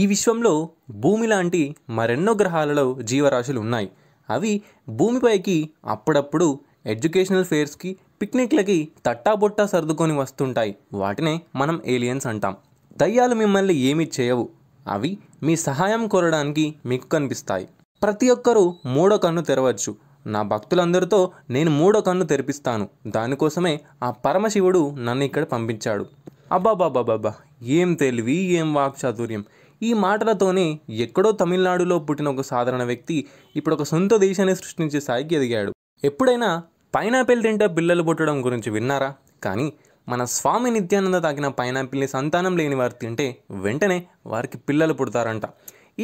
ఈ విశ్వంలో భూమి లాంటి మరెన్నో గ్రహాలలో జీవరాశులు ఉన్నాయి అవి భూమిపైకి అప్పుడప్పుడు ఎడ్యుకేషనల్ ఫేర్స్కి పిక్నిక్లకి తట్టాబొట్టా సర్దుకొని వస్తుంటాయి వాటినే మనం ఏలియన్స్ అంటాం దయ్యాలు మిమ్మల్ని ఏమీ చేయవు అవి మీ సహాయం కోరడానికి మీకు కనిపిస్తాయి ప్రతి ఒక్కరూ మూడో కన్ను తెరవచ్చు నా భక్తులందరితో నేను మూడో కన్ను తెరిపిస్తాను దానికోసమే ఆ పరమశివుడు నన్ను ఇక్కడ పంపించాడు అబ్బాబాబాబాబా ఏం తెలివి ఏం వాక్చాతుర్యం ఈ మాటలతోనే ఎక్కడో తమిళనాడులో పుట్టిన ఒక సాధారణ వ్యక్తి ఇప్పుడు ఒక సొంత దేశాన్ని సృష్టించే స్థాయికి ఎదిగాడు ఎప్పుడైనా పైనాపిల్ తింటే పిల్లలు పుట్టడం గురించి విన్నారా కానీ మన స్వామి నిత్యానంద తాకిన పైనాపిల్ని సంతానం లేని వారు తింటే వెంటనే వారికి పిల్లలు పుడతారంట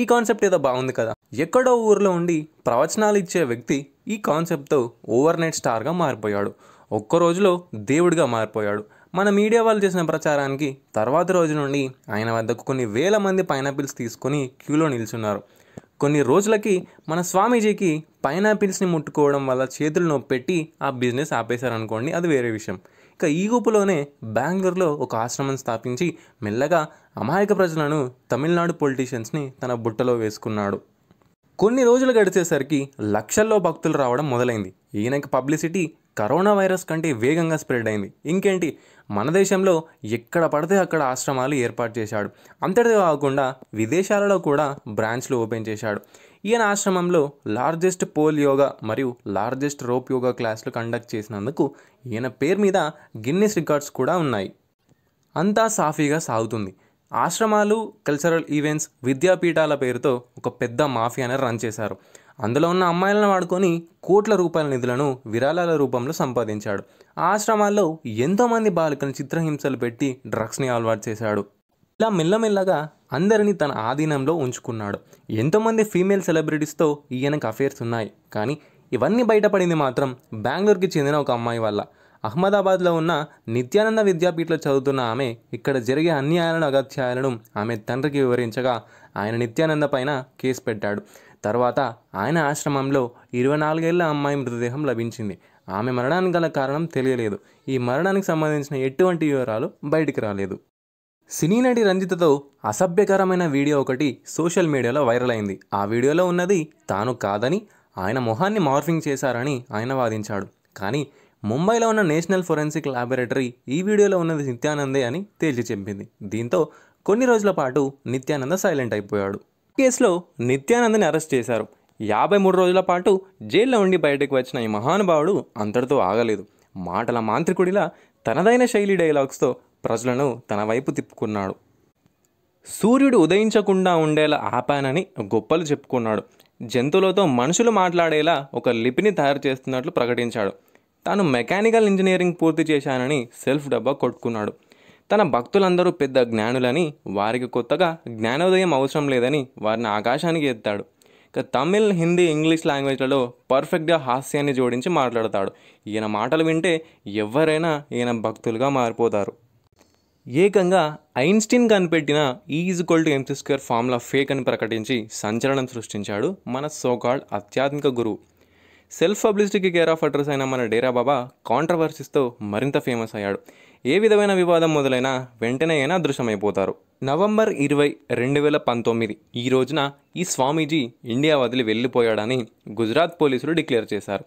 ఈ కాన్సెప్ట్ ఏదో బాగుంది కదా ఎక్కడో ఊర్లో ఉండి ప్రవచనాలు ఇచ్చే వ్యక్తి ఈ కాన్సెప్ట్తో ఓవర్ నైట్ స్టార్గా మారిపోయాడు ఒక్క రోజులో దేవుడిగా మారిపోయాడు మన మీడియా వాళ్ళు చేసిన ప్రచారానికి తర్వాత రోజు నుండి ఆయన వద్దకు కొన్ని వేల మంది పైనాపిల్స్ తీసుకొని క్యూలో నిల్చున్నారు కొన్ని రోజులకి మన స్వామీజీకి పైనాపిల్స్ని ముట్టుకోవడం వల్ల చేతులు నొప్పెట్టి ఆ బిజినెస్ ఆపేశారనుకోండి అది వేరే విషయం ఇక ఈ గుంపులోనే బెంగళూరులో ఒక ఆశ్రమం స్థాపించి మెల్లగా అమాయక ప్రజలను తమిళనాడు పొలిటీషియన్స్ని తన బుట్టలో వేసుకున్నాడు కొన్ని రోజులు గడిచేసరికి లక్షల్లో భక్తులు రావడం మొదలైంది ఈయనకి పబ్లిసిటీ కరోనా వైరస్ కంటే వేగంగా స్ప్రెడ్ అయింది ఇంకేంటి మన దేశంలో ఎక్కడ పడితే అక్కడ ఆశ్రమాలు ఏర్పాటు చేశాడు అంతటి కాకుండా విదేశాలలో కూడా బ్రాంచ్లు ఓపెన్ చేశాడు ఈయన ఆశ్రమంలో లార్జెస్ట్ పోల్ యోగా మరియు లార్జెస్ట్ రోప్ యోగా క్లాసులు కండక్ట్ చేసినందుకు ఈయన పేరు మీద గిన్నెస్ రికార్డ్స్ కూడా ఉన్నాయి అంతా సాఫీగా సాగుతుంది ఆశ్రమాలు కల్చరల్ ఈవెంట్స్ విద్యాపీఠాల పేరుతో ఒక పెద్ద మాఫియాని రన్ చేశారు అందులో ఉన్న అమ్మాయిలను వాడుకొని కోట్ల రూపాయల నిధులను విరాళాల రూపంలో సంపాదించాడు ఆ ఆశ్రమాల్లో ఎంతోమంది బాలికలను చిత్రహింసలు పెట్టి డ్రగ్స్ని అలవాటు చేశాడు ఇలా మెల్లమెల్లగా అందరినీ తన ఆధీనంలో ఉంచుకున్నాడు ఎంతోమంది ఫీమేల్ సెలబ్రిటీస్తో ఈయనకు అఫేర్స్ ఉన్నాయి కానీ ఇవన్నీ బయటపడింది మాత్రం బెంగళూరుకి చెందిన ఒక అమ్మాయి వల్ల అహ్మదాబాద్లో ఉన్న నిత్యానంద విద్యాపీఠలో చదువుతున్న ఆమె ఇక్కడ జరిగే అన్యాయాలను అగత్యాలను ఆమె తండ్రికి వివరించగా ఆయన నిత్యానంద పైన కేసు పెట్టాడు తర్వాత ఆయన ఆశ్రమంలో ఇరవై నాలుగేళ్ల అమ్మాయి మృతదేహం లభించింది ఆమె మరణానికి గల కారణం తెలియలేదు ఈ మరణానికి సంబంధించిన ఎటువంటి వివరాలు బయటికి రాలేదు సినీ నటి రంజితతో అసభ్యకరమైన వీడియో ఒకటి సోషల్ మీడియాలో వైరల్ అయింది ఆ వీడియోలో ఉన్నది తాను కాదని ఆయన మొహాన్ని మార్ఫింగ్ చేశారని ఆయన వాదించాడు కానీ ముంబైలో ఉన్న నేషనల్ ఫోరెన్సిక్ లాబొరేటరీ ఈ వీడియోలో ఉన్నది నిత్యానందే అని తేల్చి చెప్పింది దీంతో కొన్ని రోజుల పాటు నిత్యానంద సైలెంట్ అయిపోయాడు కేసులో నిత్యానందని అరెస్ట్ చేశారు యాభై మూడు రోజుల పాటు జైల్లో ఉండి బయటకు వచ్చిన ఈ మహానుభావుడు అంతటితో ఆగలేదు మాటల మాంత్రికుడిలా తనదైన శైలి డైలాగ్స్తో ప్రజలను తన వైపు తిప్పుకున్నాడు సూర్యుడు ఉదయించకుండా ఉండేలా ఆపానని గొప్పలు చెప్పుకున్నాడు జంతువులతో మనుషులు మాట్లాడేలా ఒక లిపిని తయారు చేస్తున్నట్లు ప్రకటించాడు తాను మెకానికల్ ఇంజనీరింగ్ పూర్తి చేశానని సెల్ఫ్ డబ్బా కొట్టుకున్నాడు తన భక్తులందరూ పెద్ద జ్ఞానులని వారికి కొత్తగా జ్ఞానోదయం అవసరం లేదని వారిని ఆకాశానికి ఎత్తాడు ఇక తమిళ్ హిందీ ఇంగ్లీష్ లాంగ్వేజ్లలో పర్ఫెక్ట్గా హాస్యాన్ని జోడించి మాట్లాడతాడు ఈయన మాటలు వింటే ఎవరైనా ఈయన భక్తులుగా మారిపోతారు ఏకంగా ఐన్స్టీన్ కనిపెట్టిన is equal to MC square formula fake అని ప్రకటించి సంచలనం సృష్టించాడు మన సోకాల్డ్ ఆధ్యాత్మిక గురువు సెల్ఫ్ పబ్లిసిటీకి కేర్ ఆఫ్ అడ్రస్ అయిన మన డేరా బాబా కాంట్రవర్సీస్తో మరింత ఫేమస్ అయ్యాడు ఏ విధమైన వివాదం మొదలైనా వెంటనే అయినా అదృశ్యమైపోతారు నవంబర్ ఇరవై రెండు వేల పంతొమ్మిది ఈ రోజున ఈ స్వామీజీ ఇండియా వదిలి వెళ్ళిపోయాడని గుజరాత్ పోలీసులు డిక్లేర్ చేశారు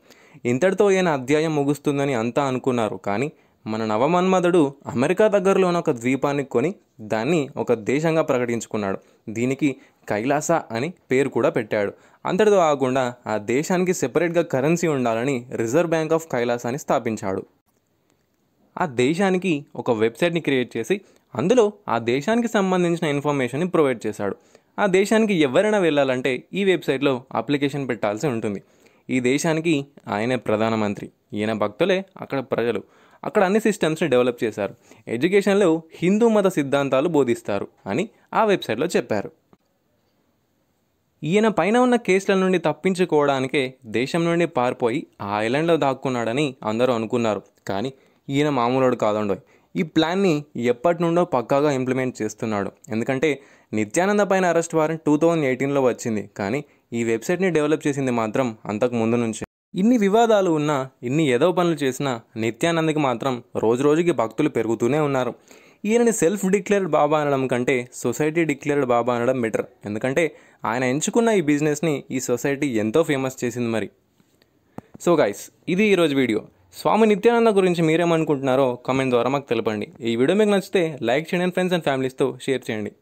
ఇంతటితో ఈయన అధ్యాయం ముగుస్తుందని అంతా అనుకున్నారు కానీ మన నవమన్మధుడు అమెరికా దగ్గరలోని ఒక ద్వీపాన్ని కొని దాన్ని ఒక దేశంగా ప్రకటించుకున్నాడు దీనికి కైలాస అని పేరు కూడా పెట్టాడు అంతటితో కాకుండా ఆ దేశానికి సెపరేట్గా కరెన్సీ ఉండాలని రిజర్వ్ బ్యాంక్ ఆఫ్ కైలాసాన్ని స్థాపించాడు ఆ దేశానికి ఒక వెబ్సైట్ని క్రియేట్ చేసి అందులో ఆ దేశానికి సంబంధించిన ఇన్ఫర్మేషన్ని ప్రొవైడ్ చేశాడు ఆ దేశానికి ఎవరైనా వెళ్ళాలంటే ఈ వెబ్సైట్లో అప్లికేషన్ పెట్టాల్సి ఉంటుంది ఈ దేశానికి ఆయనే ప్రధానమంత్రి ఈయన భక్తులే అక్కడ ప్రజలు అక్కడ అన్ని సిస్టమ్స్ని డెవలప్ చేశారు ఎడ్యుకేషన్లో హిందూ మత సిద్ధాంతాలు బోధిస్తారు అని ఆ వెబ్సైట్లో చెప్పారు ఈయన పైన ఉన్న కేసుల నుండి తప్పించుకోవడానికే దేశం నుండి పారిపోయి ఆ ఐలాండ్లో దాక్కున్నాడని అందరూ అనుకున్నారు కానీ ఈయన మామూలుడు కాదండు ఈ ప్లాన్ని ఎప్పటి నుండో పక్కాగా ఇంప్లిమెంట్ చేస్తున్నాడు ఎందుకంటే నిత్యానంద పైన అరెస్ట్ వారెంట్ టూ థౌజండ్ ఎయిటీన్లో వచ్చింది కానీ ఈ వెబ్సైట్ని డెవలప్ చేసింది మాత్రం అంతకు ముందు నుంచి ఇన్ని వివాదాలు ఉన్నా ఇన్ని ఏదో పనులు చేసినా నిత్యానంద్కి మాత్రం రోజురోజుకి భక్తులు పెరుగుతూనే ఉన్నారు ఈయనని సెల్ఫ్ డిక్లేర్డ్ బాబా అనడం కంటే సొసైటీ డిక్లేర్డ్ బాబా అనడం బెటర్ ఎందుకంటే ఆయన ఎంచుకున్న ఈ బిజినెస్ని ఈ సొసైటీ ఎంతో ఫేమస్ చేసింది మరి సో గైస్ ఇది ఈరోజు వీడియో స్వామి నిత్యానంద గురించి మీరేమనుకుంటున్నారో కమెంట్ ద్వారా మాకు తెలపండి ఈ వీడియో మీకు నచ్చితే లైక్ చేయండి ఫ్రెండ్స్ అండ్ ఫ్యామిలీస్తో షేర్ చేయండి